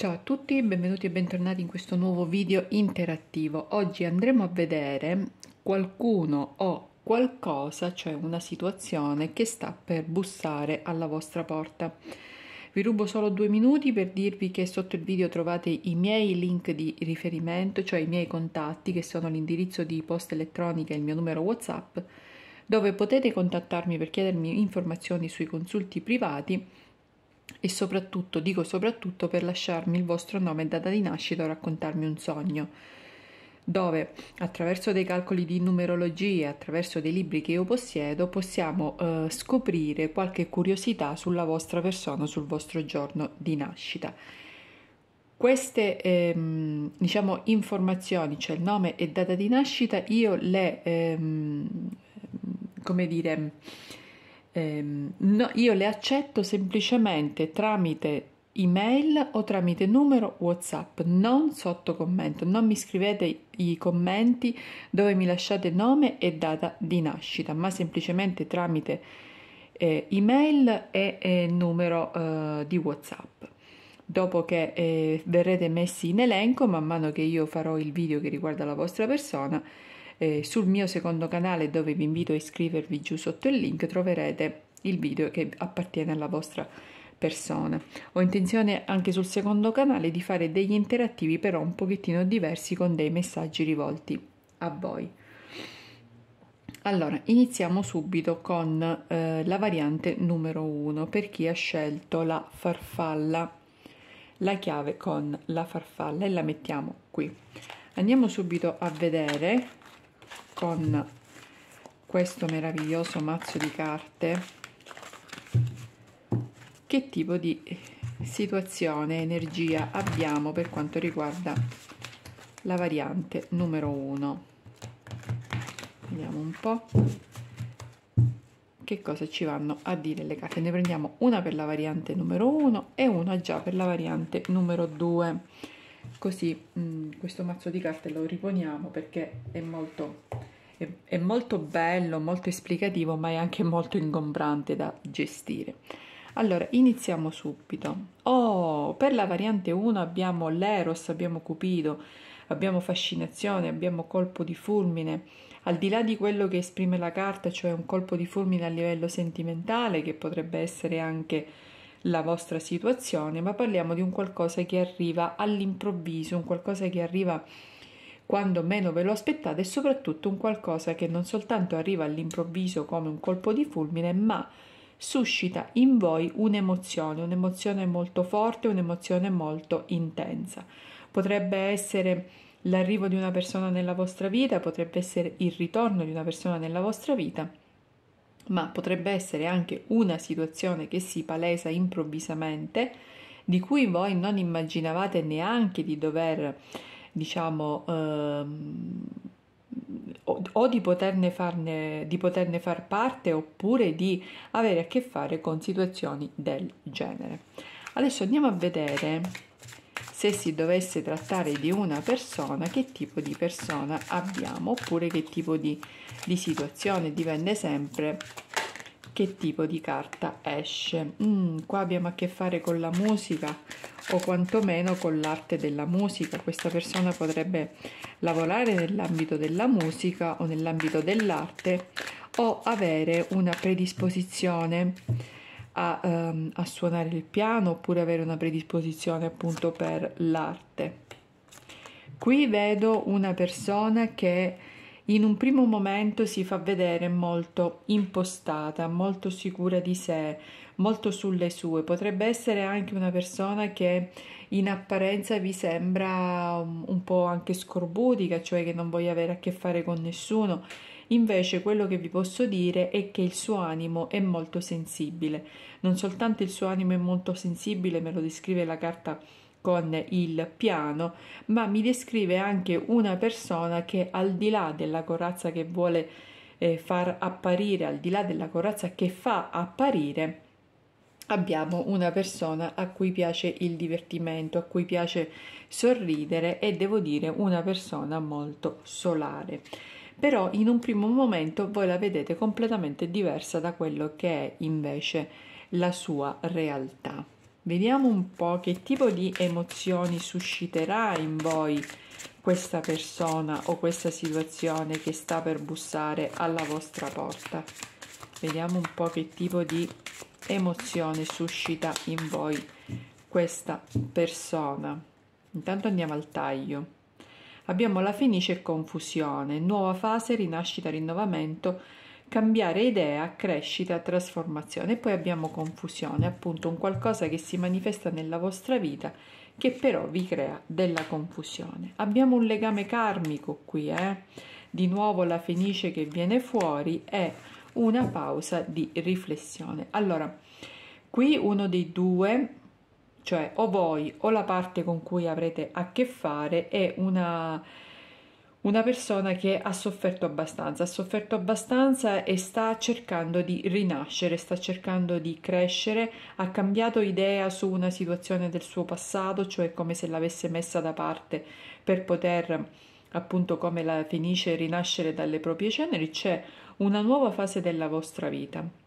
Ciao a tutti, benvenuti e bentornati in questo nuovo video interattivo. Oggi andremo a vedere qualcuno o qualcosa, cioè una situazione che sta per bussare alla vostra porta. Vi rubo solo due minuti per dirvi che sotto il video trovate i miei link di riferimento, cioè i miei contatti che sono l'indirizzo di posta elettronica e il mio numero WhatsApp, dove potete contattarmi per chiedermi informazioni sui consulti privati e soprattutto, dico soprattutto, per lasciarmi il vostro nome e data di nascita o raccontarmi un sogno, dove attraverso dei calcoli di numerologia, attraverso dei libri che io possiedo, possiamo eh, scoprire qualche curiosità sulla vostra persona, sul vostro giorno di nascita. Queste ehm, diciamo, informazioni, cioè il nome e data di nascita, io le, ehm, come dire, ehm, no, io le accetto semplicemente tramite email o tramite numero WhatsApp, non sotto commento, non mi scrivete i commenti dove mi lasciate nome e data di nascita, ma semplicemente tramite eh, email e, e numero eh, di WhatsApp. Dopo che eh, verrete messi in elenco, man mano che io farò il video che riguarda la vostra persona, eh, sul mio secondo canale dove vi invito a iscrivervi giù sotto il link troverete il video che appartiene alla vostra persona. Ho intenzione anche sul secondo canale di fare degli interattivi però un pochettino diversi con dei messaggi rivolti a voi. Allora, iniziamo subito con eh, la variante numero 1 per chi ha scelto la farfalla, la chiave con la farfalla e la mettiamo qui. Andiamo subito a vedere con questo meraviglioso mazzo di carte che tipo di situazione, energia abbiamo per quanto riguarda la variante numero 1. Vediamo un po' che cosa ci vanno a dire le carte. Ne prendiamo una per la variante numero 1 e una già per la variante numero 2. Così mh, mm, questo mazzo di carte lo riponiamo perché è molto è, è molto bello, molto esplicativo, ma è anche molto ingombrante da gestire. Allora, iniziamo subito. Oh, per la variante 1 abbiamo l'Eros, abbiamo Cupido, abbiamo Fascinazione, abbiamo Colpo di Fulmine. Al di là di quello che esprime la carta, cioè un colpo di fulmine a livello sentimentale, che potrebbe essere anche la vostra situazione, ma parliamo di un qualcosa che arriva all'improvviso, un qualcosa che arriva quando meno ve lo aspettate, è soprattutto un qualcosa che non soltanto arriva all'improvviso come un colpo di fulmine, ma suscita in voi un'emozione, un'emozione molto forte, un'emozione molto intensa. Potrebbe essere l'arrivo di una persona nella vostra vita, potrebbe essere il ritorno di una persona nella vostra vita, ma potrebbe essere anche una situazione che si palesa improvvisamente, di cui voi non immaginavate neanche di dover diciamo, ehm, o, o di, poterne farne, di poterne far parte oppure di avere a che fare con situazioni del genere. Adesso andiamo a vedere se si dovesse trattare di una persona, che tipo di persona abbiamo oppure che tipo di, di situazione dipende sempre che tipo di carta esce. Mm, qua abbiamo a che fare con la musica o quantomeno con l'arte della musica. Questa persona potrebbe lavorare nell'ambito della musica o nell'ambito dell'arte o avere una predisposizione a, um, a suonare il piano oppure avere una predisposizione appunto per l'arte. Qui vedo una persona che in un primo momento si fa vedere molto impostata, molto sicura di sé, molto sulle sue. Potrebbe essere anche una persona che in apparenza vi sembra un po' anche scorbutica, cioè che non voglia avere a che fare con nessuno. Invece quello che vi posso dire è che il suo animo è molto sensibile. Non soltanto il suo animo è molto sensibile, me lo descrive la carta con il piano, ma mi descrive anche una persona che al di là della corazza che vuole eh, far apparire, al di là della corazza che fa apparire, abbiamo una persona a cui piace il divertimento, a cui piace sorridere e devo dire una persona molto solare. Però in un primo momento voi la vedete completamente diversa da quello che è invece la sua realtà. Vediamo un po' che tipo di emozioni susciterà in voi questa persona o questa situazione che sta per bussare alla vostra porta. Vediamo un po' che tipo di emozione suscita in voi questa persona. Intanto andiamo al taglio. Abbiamo la fenice e confusione, nuova fase, rinascita, rinnovamento cambiare idea, crescita, trasformazione. E poi abbiamo confusione, appunto un qualcosa che si manifesta nella vostra vita che però vi crea della confusione. Abbiamo un legame karmico qui, eh? di nuovo la fenice che viene fuori è una pausa di riflessione. Allora, qui uno dei due cioè o voi o la parte con cui avrete a che fare è una una persona che ha sofferto abbastanza, ha sofferto abbastanza e sta cercando di rinascere, sta cercando di crescere, ha cambiato idea su una situazione del suo passato, cioè come se l'avesse messa da parte per poter appunto come la finisce rinascere dalle proprie ceneri, c'è una nuova fase della vostra vita.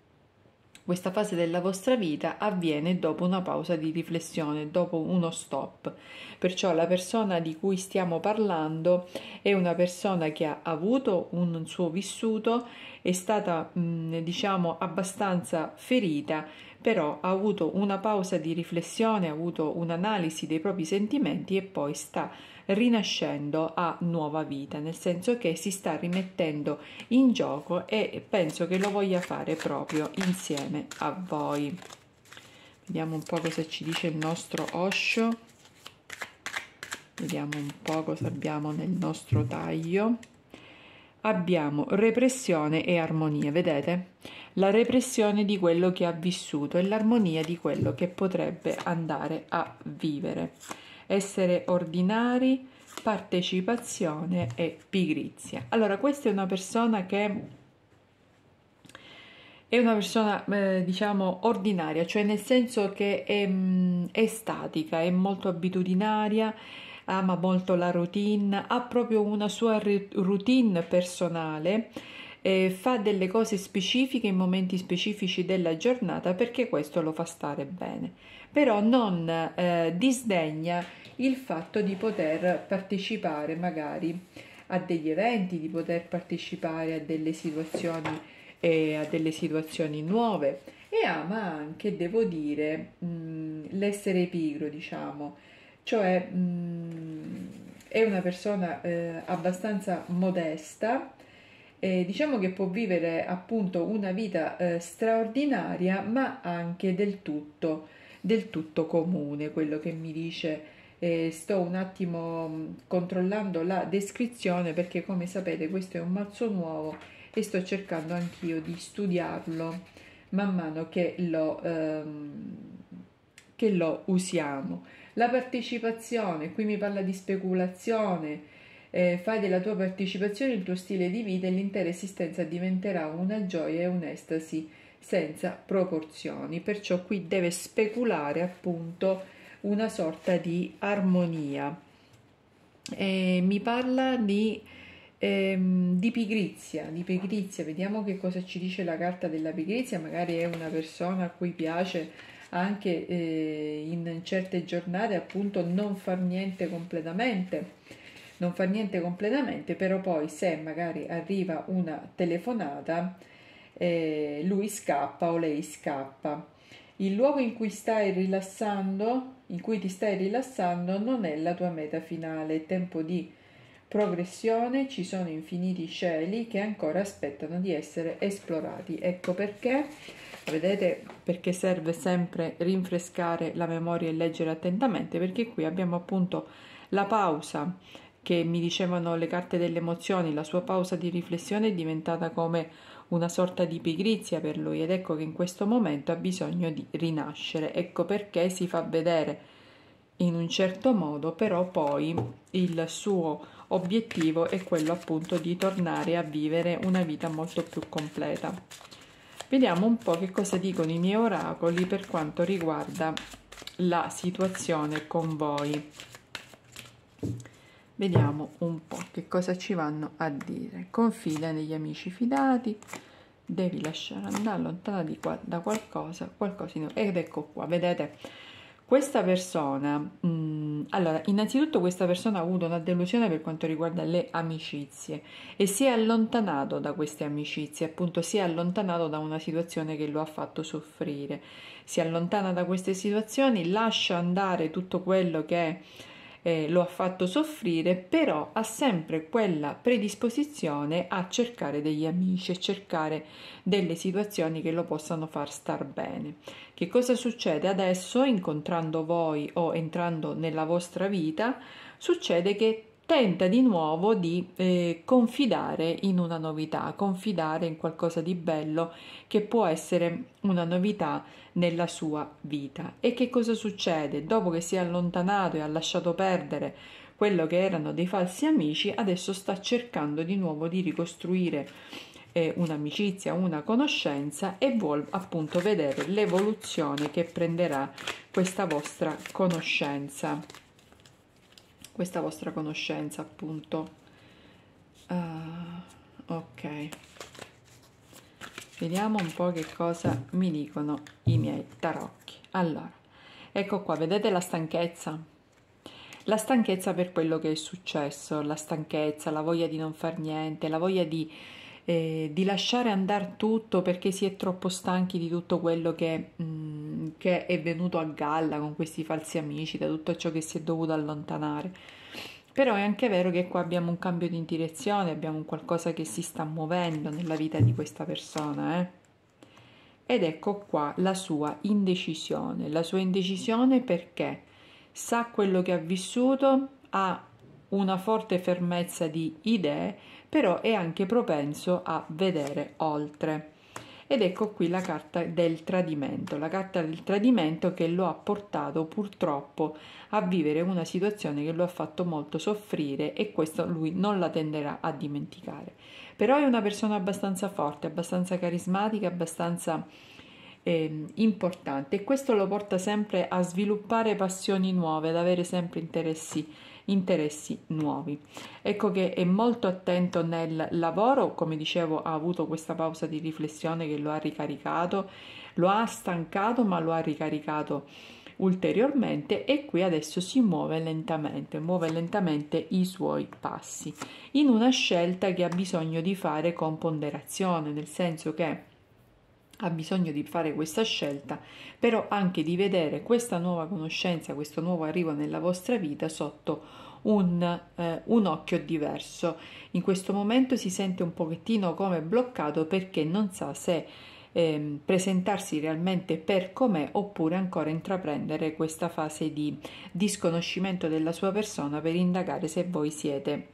Questa fase della vostra vita avviene dopo una pausa di riflessione, dopo uno stop. Perciò la persona di cui stiamo parlando è una persona che ha avuto un suo vissuto, è stata mm, diciamo abbastanza ferita, però ha avuto una pausa di riflessione, ha avuto un'analisi dei propri sentimenti e poi sta rinascendo a nuova vita, nel senso che si sta rimettendo in gioco e penso che lo voglia fare proprio insieme a voi. Vediamo un po' cosa ci dice il nostro Osho. Vediamo un po' cosa abbiamo nel nostro taglio. Abbiamo repressione e armonia, vedete? La repressione di quello che ha vissuto e l'armonia di quello che potrebbe andare a vivere essere ordinari, partecipazione e pigrizia. Allora, questa è una persona che è una persona eh, diciamo ordinaria, cioè nel senso che è, mm, è statica, è molto abitudinaria, ama molto la routine, ha proprio una sua routine personale. Eh, fa delle cose specifiche in momenti specifici della giornata perché questo lo fa stare bene però non eh, disdegna il fatto di poter partecipare magari a degli eventi, di poter partecipare a delle situazioni, eh, a delle situazioni nuove e ama anche, devo dire, mh, mm, l'essere pigro, diciamo, cioè mh, mm, è una persona eh, abbastanza modesta, eh, diciamo che può vivere appunto una vita eh, straordinaria ma anche del tutto del tutto comune, quello che mi dice eh, sto un attimo mm, controllando la descrizione perché come sapete questo è un mazzo nuovo e sto cercando anch'io di studiarlo man mano che lo, ehm, che lo usiamo. La partecipazione, qui mi parla di speculazione, eh, fai della tua partecipazione il tuo stile di vita e l'intera esistenza diventerà una gioia e un'estasi senza proporzioni, perciò qui deve speculare appunto una sorta di armonia. E mi parla di, ehm, di, pigrizia, di pigrizia, vediamo che cosa ci dice la carta della pigrizia, magari è una persona a cui piace anche eh, in certe giornate appunto non far niente completamente non far niente completamente, però poi se magari arriva una telefonata eh, lui scappa o lei scappa. Il luogo in cui stai rilassando, in cui ti stai rilassando, non è la tua meta finale, è tempo di progressione, ci sono infiniti cieli che ancora aspettano di essere esplorati. Ecco perché, vedete, perché serve sempre rinfrescare la memoria e leggere attentamente, perché qui abbiamo appunto la pausa che mi dicevano le carte delle emozioni, la sua pausa di riflessione è diventata come una sorta di pigrizia per lui ed ecco che in questo momento ha bisogno di rinascere. Ecco perché si fa vedere in un certo modo, però poi il suo obiettivo è quello appunto di tornare a vivere una vita molto più completa. Vediamo un po' che cosa dicono i miei oracoli per quanto riguarda la situazione con voi vediamo un po' che cosa ci vanno a dire. Confida negli amici fidati, devi lasciare andare lontana di qua, da qualcosa, qualcosina. Ed ecco qua, vedete, questa persona, mh, mm, allora, innanzitutto questa persona ha avuto una delusione per quanto riguarda le amicizie e si è allontanato da queste amicizie, appunto si è allontanato da una situazione che lo ha fatto soffrire. Si allontana da queste situazioni, lascia andare tutto quello che eh, lo ha fatto soffrire, però ha sempre quella predisposizione a cercare degli amici e cercare delle situazioni che lo possano far star bene. Che cosa succede adesso incontrando voi o entrando nella vostra vita? Succede che tenta di nuovo di eh, confidare in una novità, confidare in qualcosa di bello che può essere una novità nella sua vita. E che cosa succede? Dopo che si è allontanato e ha lasciato perdere quello che erano dei falsi amici, adesso sta cercando di nuovo di ricostruire eh, un'amicizia, una conoscenza e vuole appunto vedere l'evoluzione che prenderà questa vostra conoscenza questa vostra conoscenza appunto uh, ok vediamo un po che cosa mi dicono i miei tarocchi allora ecco qua vedete la stanchezza la stanchezza per quello che è successo la stanchezza la voglia di non far niente la voglia di eh, di lasciare andare tutto perché si è troppo stanchi di tutto quello che mh, mm, che è venuto a galla con questi falsi amici, da tutto ciò che si è dovuto allontanare. Però è anche vero che qua abbiamo un cambio di direzione, abbiamo qualcosa che si sta muovendo nella vita di questa persona, eh? Ed ecco qua la sua indecisione, la sua indecisione perché sa quello che ha vissuto, ha una forte fermezza di idee, però è anche propenso a vedere oltre. Ed ecco qui la carta del tradimento, la carta del tradimento che lo ha portato purtroppo a vivere una situazione che lo ha fatto molto soffrire e questo lui non la tenderà a dimenticare. Però è una persona abbastanza forte, abbastanza carismatica, abbastanza eh, importante e questo lo porta sempre a sviluppare passioni nuove, ad avere sempre interessi nuovi interessi nuovi. Ecco che è molto attento nel lavoro, come dicevo ha avuto questa pausa di riflessione che lo ha ricaricato, lo ha stancato ma lo ha ricaricato ulteriormente e qui adesso si muove lentamente, muove lentamente i suoi passi in una scelta che ha bisogno di fare con ponderazione, nel senso che ha bisogno di fare questa scelta, però anche di vedere questa nuova conoscenza, questo nuovo arrivo nella vostra vita sotto un, eh, un, occhio diverso. In questo momento si sente un pochettino come bloccato perché non sa se eh, presentarsi realmente per com'è oppure ancora intraprendere questa fase di disconoscimento della sua persona per indagare se voi siete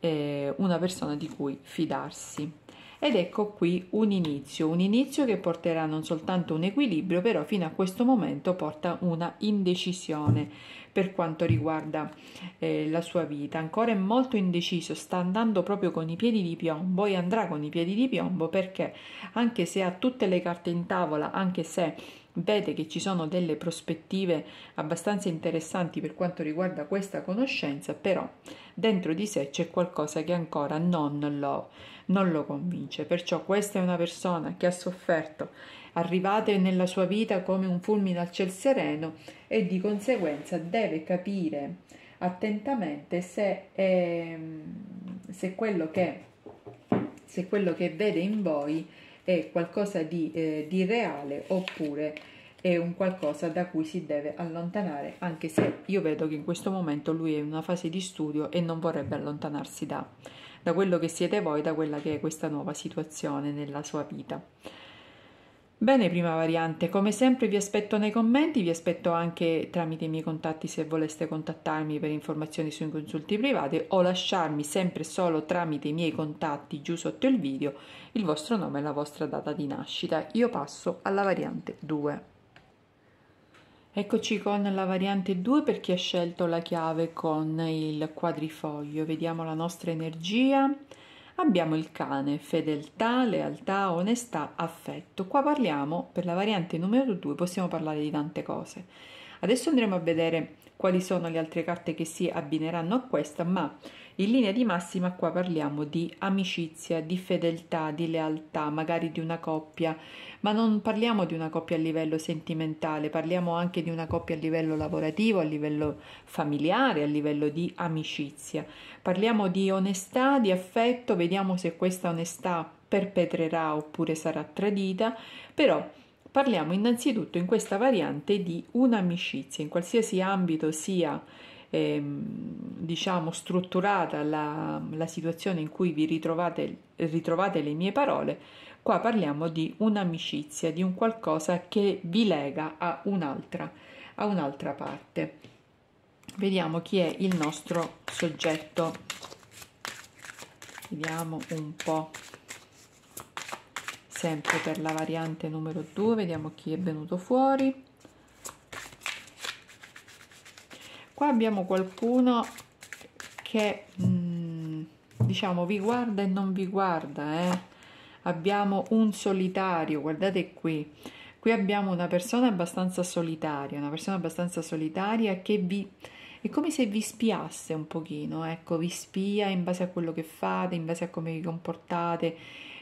eh, una persona di cui fidarsi. Ed ecco qui un inizio, un inizio che porterà non soltanto un equilibrio, però fino a questo momento porta una indecisione per quanto riguarda eh, la sua vita. Ancora è molto indeciso, sta andando proprio con i piedi di piombo e andrà con i piedi di piombo perché anche se ha tutte le carte in tavola, anche se vede che ci sono delle prospettive abbastanza interessanti per quanto riguarda questa conoscenza, però dentro di sé c'è qualcosa che ancora non lo, non lo convince. Perciò questa è una persona che ha sofferto, arrivate nella sua vita come un fulmine al ciel sereno e di conseguenza deve capire attentamente se, è, se quello che se quello che vede in voi è qualcosa di, eh, di reale oppure è un qualcosa da cui si deve allontanare, anche se io vedo che in questo momento lui è in una fase di studio e non vorrebbe allontanarsi da, da quello che siete voi, da quella che è questa nuova situazione nella sua vita. Bene, prima variante, come sempre vi aspetto nei commenti, vi aspetto anche tramite i miei contatti se voleste contattarmi per informazioni sui consulti privati o lasciarmi sempre solo tramite i miei contatti giù sotto il video il vostro nome e la vostra data di nascita. Io passo alla variante 2. Eccoci con la variante 2 per chi ha scelto la chiave con il quadrifoglio. Vediamo la nostra energia abbiamo il cane, fedeltà, lealtà, onestà, affetto. Qua parliamo, per la variante numero 2 possiamo parlare di tante cose. Adesso andremo a vedere quali sono le altre carte che si abbineranno a questa, ma in linea di massima qua parliamo di amicizia, di fedeltà, di lealtà, magari di una coppia, ma non parliamo di una coppia a livello sentimentale, parliamo anche di una coppia a livello lavorativo, a livello familiare, a livello di amicizia. Parliamo di onestà, di affetto, vediamo se questa onestà perpetrerà oppure sarà tradita, però parliamo innanzitutto in questa variante di un'amicizia, in qualsiasi ambito sia ehm, diciamo strutturata la, la, situazione in cui vi ritrovate, ritrovate le mie parole, qua parliamo di un'amicizia, di un qualcosa che vi lega a un'altra, a un'altra parte. Vediamo chi è il nostro soggetto. Vediamo un po' sempre per la variante numero 2, vediamo chi è venuto fuori. qua abbiamo qualcuno che mh, mm, diciamo vi guarda e non vi guarda eh? abbiamo un solitario guardate qui qui abbiamo una persona abbastanza solitaria una persona abbastanza solitaria che vi è come se vi spiasse un pochino ecco vi spia in base a quello che fate in base a come vi comportate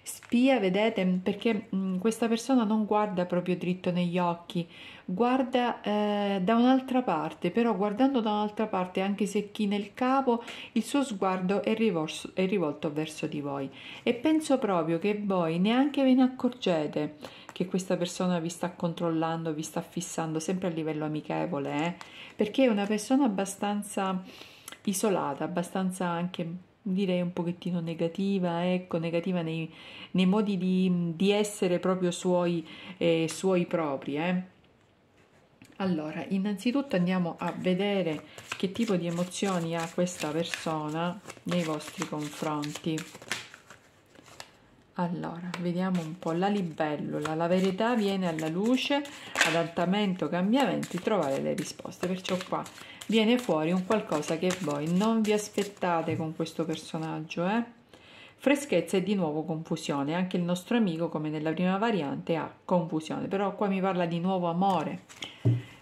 Spia, vedete, perché mh, mm, questa persona non guarda proprio dritto negli occhi, guarda eh, da un'altra parte, però guardando da un'altra parte, anche se chi nel capo, il suo sguardo è, rivolso, è rivolto verso di voi. E penso proprio che voi neanche ve ne accorgete che questa persona vi sta controllando, vi sta fissando, sempre a livello amichevole, eh? perché è una persona abbastanza isolata, abbastanza anche direi un pochettino negativa, ecco, negativa nei, nei modi di, di, essere proprio suoi, eh, suoi propri. Eh. Allora, innanzitutto andiamo a vedere che tipo di emozioni ha questa persona nei vostri confronti. Allora, vediamo un po' la libellula. La verità viene alla luce, adattamento, cambiamenti, trovare le risposte. Perciò qua viene fuori un qualcosa che voi non vi aspettate con questo personaggio, eh? Freschezza e di nuovo confusione, anche il nostro amico come nella prima variante ha confusione, però qua mi parla di nuovo amore,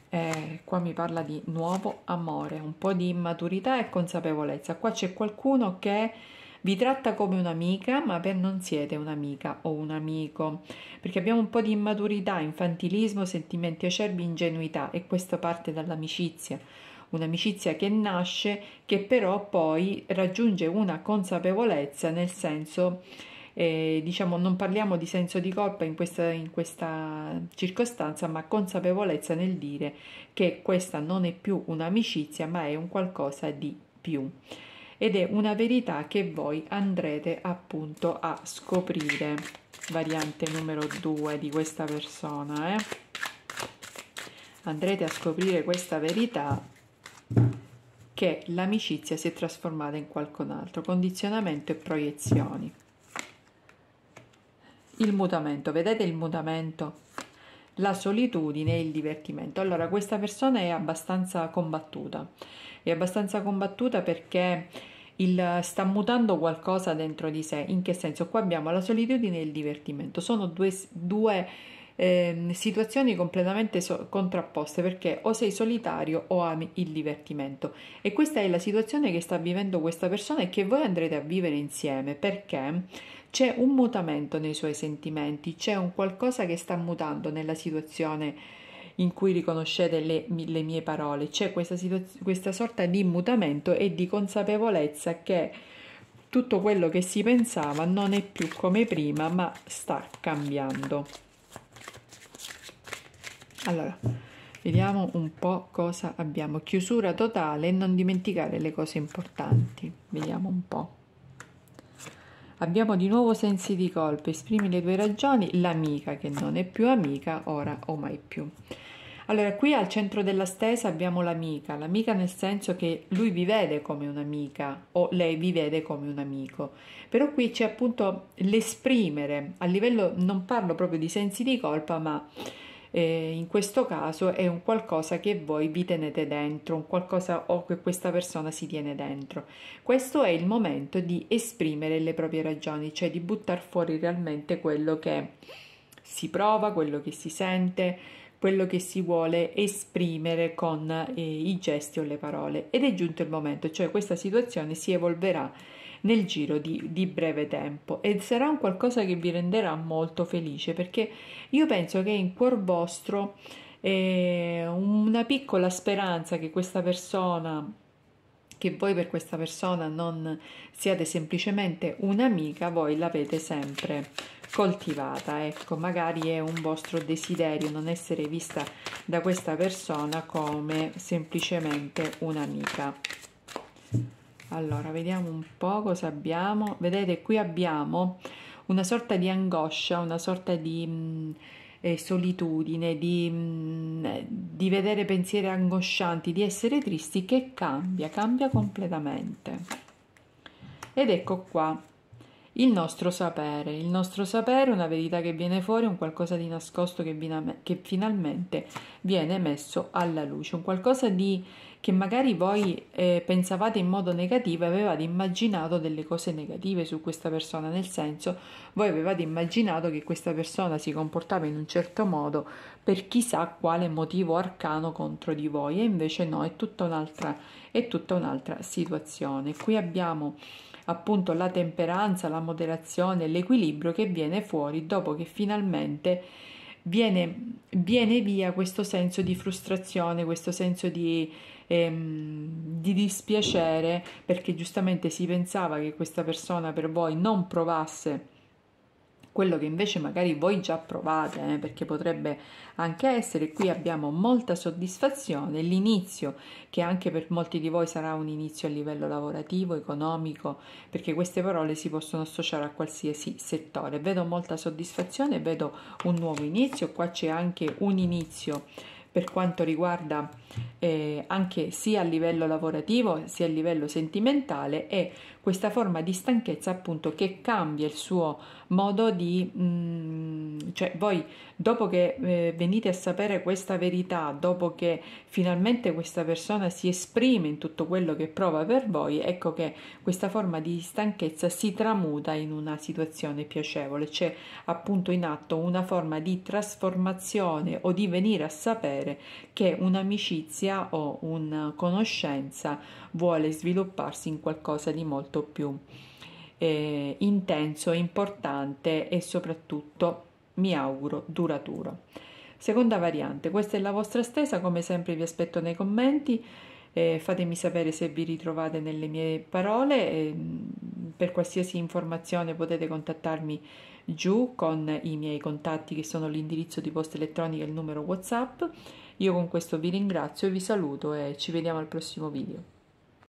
eh, qua mi parla di nuovo amore, un po' di immaturità e consapevolezza, qua c'è qualcuno che vi tratta come un'amica, ma per non siete un'amica o un amico, perché abbiamo un po' di immaturità, infantilismo, sentimenti acerbi, ingenuità e questo parte dall'amicizia un'amicizia che nasce, che però poi raggiunge una consapevolezza nel senso eh, diciamo non parliamo di senso di colpa in questa, in questa, circostanza, ma consapevolezza nel dire che questa non è più un'amicizia, ma è un qualcosa di più. Ed è una verità che voi andrete appunto a scoprire. Variante numero 2 di questa persona. Eh? Andrete a scoprire questa verità che l'amicizia si è trasformata in qualcun altro, condizionamento e proiezioni. Il mutamento, vedete il mutamento? La solitudine e il divertimento. Allora, questa persona è abbastanza combattuta, è abbastanza combattuta perché il, sta mutando qualcosa dentro di sé. In che senso? Qua abbiamo la solitudine e il divertimento, sono due, due eh, situazioni completamente so- contrapposte perché o sei solitario o ami il divertimento e questa è la situazione che sta vivendo questa persona e che voi andrete a vivere insieme perché c'è un mutamento nei suoi sentimenti, c'è un qualcosa che sta mutando nella situazione in cui riconoscete le, le mie parole, c'è questa, situaz- questa sorta di mutamento e di consapevolezza che tutto quello che si pensava non è più come prima, ma sta cambiando. Allora, vediamo un po' cosa abbiamo. Chiusura totale e non dimenticare le cose importanti. Vediamo un po'. Abbiamo di nuovo sensi di colpa, esprimi le tue ragioni, l'amica che non è più amica ora o mai più. Allora, qui al centro della stesa abbiamo l'amica, l'amica nel senso che lui vi vede come un'amica o lei vi vede come un amico, però qui c'è appunto l'esprimere, a livello non parlo proprio di sensi di colpa, ma eh, in questo caso è un qualcosa che voi vi tenete dentro, un qualcosa o che questa persona si tiene dentro. Questo è il momento di esprimere le proprie ragioni, cioè di buttare fuori realmente quello che si prova, quello che si sente, quello che si vuole esprimere con eh, i gesti o le parole. Ed è giunto il momento, cioè questa situazione si evolverà nel giro di, di breve tempo e sarà un qualcosa che vi renderà molto felice perché io penso che in cuor vostro eh, una piccola speranza che questa persona che voi per questa persona non siate semplicemente un'amica, voi l'avete sempre coltivata, ecco, magari è un vostro desiderio non essere vista da questa persona come semplicemente un'amica allora vediamo un po' cosa abbiamo vedete qui abbiamo una sorta di angoscia una sorta di mh, mm, eh, solitudine di, mh, mm, eh, di vedere pensieri angoscianti di essere tristi che cambia cambia completamente ed ecco qua il nostro sapere. Il nostro sapere, una verità che viene fuori, un qualcosa di nascosto che, biname, che finalmente viene messo alla luce, un qualcosa di, che magari voi eh, pensavate in modo negativo e avevate immaginato delle cose negative su questa persona, nel senso voi avevate immaginato che questa persona si comportava in un certo modo per chissà quale motivo arcano contro di voi e invece no, è tutta un'altra, è tutta un'altra situazione. Qui abbiamo appunto la temperanza, la moderazione, l'equilibrio che viene fuori dopo che finalmente viene, viene via questo senso di frustrazione, questo senso di, ehm, di dispiacere, perché giustamente si pensava che questa persona per voi non provasse quello che invece magari voi già provate, eh, perché potrebbe anche essere, qui abbiamo molta soddisfazione, l'inizio che anche per molti di voi sarà un inizio a livello lavorativo, economico, perché queste parole si possono associare a qualsiasi settore. Vedo molta soddisfazione, vedo un nuovo inizio, qua c'è anche un inizio per quanto riguarda eh, anche sia a livello lavorativo sia a livello sentimentale e questa forma di stanchezza appunto che cambia il suo modo di, mh, mm, cioè voi dopo che eh, venite a sapere questa verità, dopo che finalmente questa persona si esprime in tutto quello che prova per voi, ecco che questa forma di stanchezza si tramuta in una situazione piacevole, c'è appunto in atto una forma di trasformazione o di venire a sapere che un'amicizia o una conoscenza vuole svilupparsi in qualcosa di molto molto più eh, intenso, importante e soprattutto, mi auguro, duraturo. Seconda variante, questa è la vostra stesa, come sempre vi aspetto nei commenti, eh, fatemi sapere se vi ritrovate nelle mie parole, eh, per qualsiasi informazione potete contattarmi giù con i miei contatti che sono l'indirizzo di posta elettronica e il numero Whatsapp. Io con questo vi ringrazio e vi saluto e ci vediamo al prossimo video.